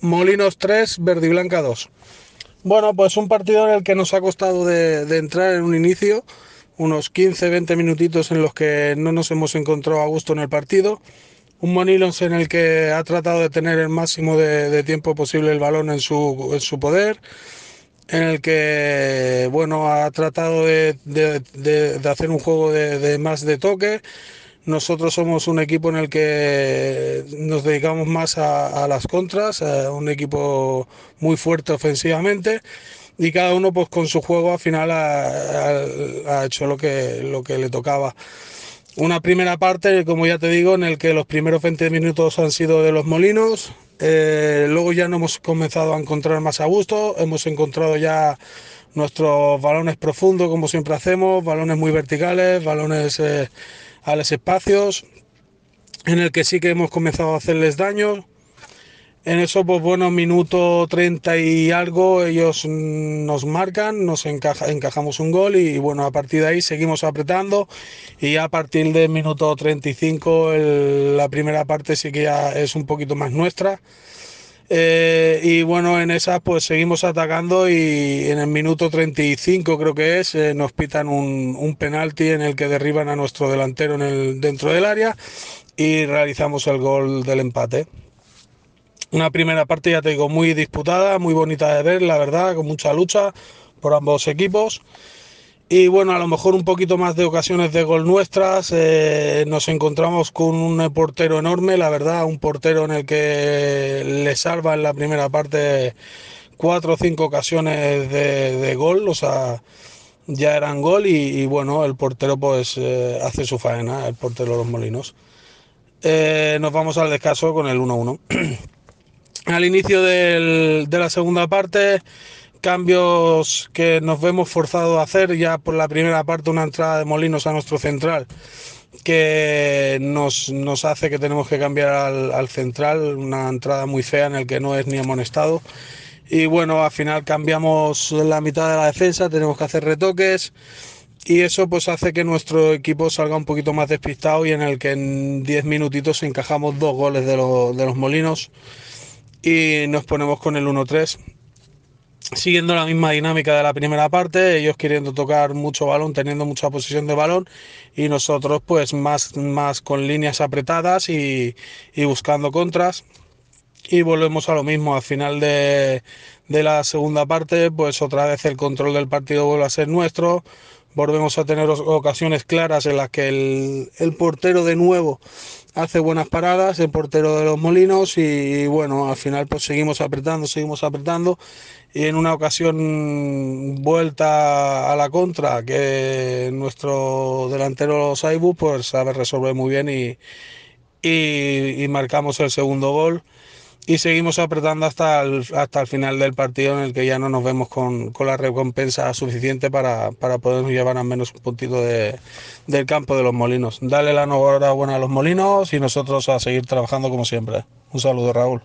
Molinos 3, Blanca 2. Bueno, pues un partido en el que nos ha costado de, entrar en un inicio, unos 15-20 minutitos en los que no nos hemos encontrado a gusto en el partido. Un Molinos en el que ha tratado de tener el máximo de, tiempo posible el balón en su, en su poder en el que bueno ha tratado de, de hacer un juego de, más de toque nosotros somos un equipo en el que nos dedicamos más a, las contras, eh, un equipo muy fuerte ofensivamente y cada uno pues con su juego al final ha, hecho lo que, lo que le tocaba. Una primera parte, como ya te digo, en el que los primeros 20 minutos han sido de los molinos, eh, luego ya no hemos comenzado a encontrar más a gusto, hemos encontrado ya nuestros balones profundos, como siempre hacemos, balones muy verticales, balones eh, a los espacios en el que sí que hemos comenzado a hacerles daño. En esos pues, buenos minuto 30 y algo ellos nos marcan, nos encajamos un gol y, bueno, a partir de ahí seguimos apretando y a partir del minuto 35 la primera parte sí que ya es un poquito más nuestra. Eh, y bueno, en esas pues seguimos atacando y en el minuto 35 creo que es, eh, nos pitan un, un, penalti en el que derriban a nuestro delantero dentro del área y realizamos el gol del empate. Una primera parte, ya te digo, muy disputada, muy bonita de ver, la verdad, con mucha lucha por ambos equipos y bueno, a lo mejor un poquito más de ocasiones de gol nuestras. Eh, nos encontramos con un portero enorme, la verdad, un portero en el que le salva en la primera parte cuatro o cinco ocasiones de, gol, o sea, ya eran gol y, bueno, el portero pues eh, hace su faena, el portero de los molinos. Eh, nos vamos al descanso con el 1-1. al inicio del, de la segunda parte cambios que nos vemos forzados a hacer, ya por la primera parte una entrada de Molinos a nuestro central que nos, hace que tenemos que cambiar al, central, una entrada muy fea en el que no es ni amonestado. Y bueno, al final cambiamos la mitad de la defensa, tenemos que hacer retoques y eso pues hace que nuestro equipo salga un poquito más despistado y en el que en 10 minutitos encajamos dos goles de, de los molinos y nos ponemos con el 1-3 siguiendo la misma dinámica de la primera parte, ellos queriendo tocar mucho balón, teniendo mucha posición de balón y nosotros pues más, más con líneas apretadas y, buscando contras. Y volvemos a lo mismo, al final de, la segunda parte pues otra vez el control del partido vuelve a ser nuestro, volvemos a tener ocasiones claras en las que el, el portero de nuevo hace buenas paradas, el portero de los Molinos y bueno, al final pues seguimos apretando, seguimos apretando y en una ocasión vuelta a la contra que nuestro delantero Saibu pues sabe resolver muy bien y, y marcamos el segundo gol y seguimos apretando hasta el, hasta el final del partido en el que ya no nos vemos con, con la recompensa suficiente para, para podernos llevar al menos un puntito del campo de los molinos. Dale la enhorabuena a los molinos y nosotros a seguir trabajando como siempre. Un saludo Raúl.